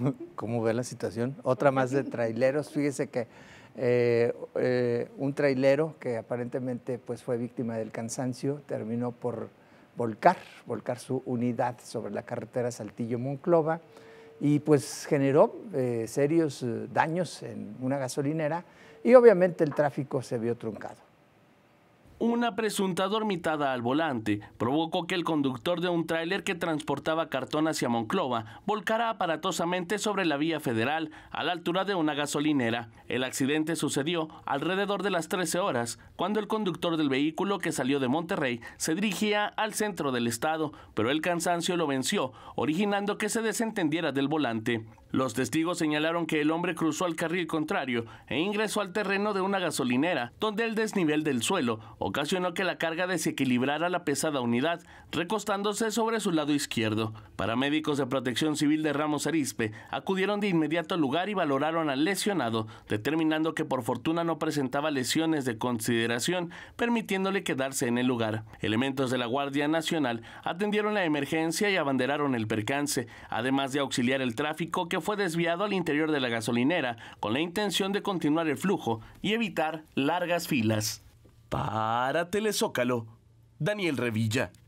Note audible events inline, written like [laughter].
[laughs] cómo ve la situación. Otra más de traileros. Fíjese que eh, eh, un trailero que aparentemente pues, fue víctima del cansancio terminó por volcar, volcar su unidad sobre la carretera Saltillo-Monclova y pues generó eh, serios daños en una gasolinera y obviamente el tráfico se vio truncado. Una presunta dormitada al volante provocó que el conductor de un tráiler que transportaba cartón hacia Monclova volcara aparatosamente sobre la vía federal a la altura de una gasolinera. El accidente sucedió alrededor de las 13 horas, cuando el conductor del vehículo que salió de Monterrey se dirigía al centro del estado, pero el cansancio lo venció, originando que se desentendiera del volante. Los testigos señalaron que el hombre cruzó al carril contrario e ingresó al terreno de una gasolinera, donde el desnivel del suelo ocasionó que la carga desequilibrara la pesada unidad, recostándose sobre su lado izquierdo. Paramédicos de Protección Civil de Ramos Arispe acudieron de inmediato al lugar y valoraron al lesionado, determinando que por fortuna no presentaba lesiones de consideración, permitiéndole quedarse en el lugar. Elementos de la Guardia Nacional atendieron la emergencia y abanderaron el percance, además de auxiliar el tráfico que fue desviado al interior de la gasolinera con la intención de continuar el flujo y evitar largas filas. Para Telezócalo, Daniel Revilla.